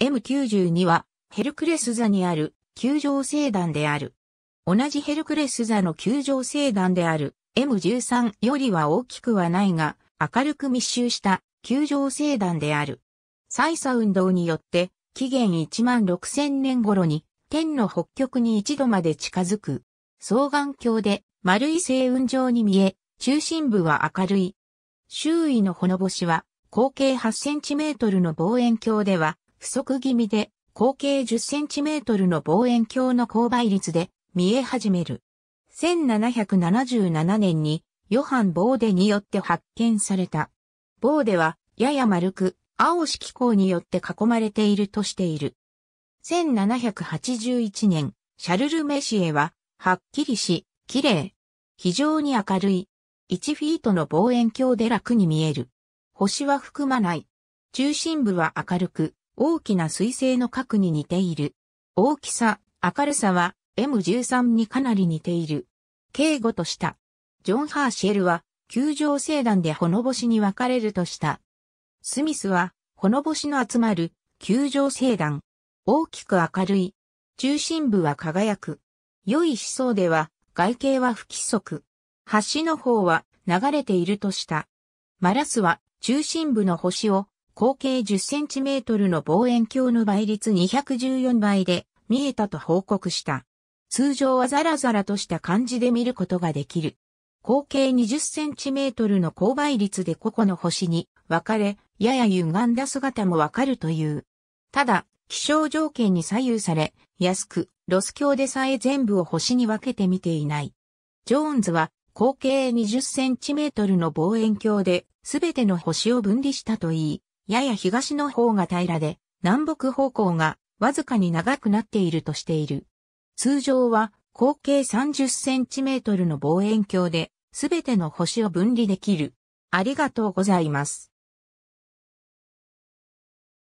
M92 はヘルクレス座にある球状星団である。同じヘルクレス座の球状星団である M13 よりは大きくはないが明るく密集した球状星団である。採サ運動によって紀元1万6000年頃に天の北極に一度まで近づく。双眼鏡で丸い星雲状に見え、中心部は明るい。周囲のほのぼしは、口径8センチメートルの望遠鏡では、不足気味で、口径1 0トルの望遠鏡の勾配率で見え始める。1777年にヨハン・ボーデによって発見された。ボーデはやや丸く青色光によって囲まれているとしている。1781年、シャルル・メシエははっきりし、綺麗。非常に明るい。1フィートの望遠鏡で楽に見える。星は含まない。中心部は明るく、大きな水星の核に似ている。大きさ、明るさは M13 にかなり似ている。敬語とした。ジョン・ハーシェルは、球状星団でほのぼしに分かれるとした。スミスは、ほのぼしの集まる、球状星団。大きく明るい。中心部は輝く。良い思想では、外形は不規則。橋の方は流れているとした。マラスは中心部の星を口径 10cm の望遠鏡の倍率214倍で見えたと報告した。通常はザラザラとした感じで見ることができる。口径 20cm の高倍率で個々の星に分かれ、やや歪んだ姿もわかるという。ただ、気象条件に左右され、安く、ロス鏡でさえ全部を星に分けて見ていない。ジョーンズは、口径 20cm の望遠鏡で、すべての星を分離したといい、やや東の方が平らで、南北方向がわずかに長くなっているとしている。通常は口径30センチメートルの望遠鏡で、すべての星を分離できる。ありがとうございます。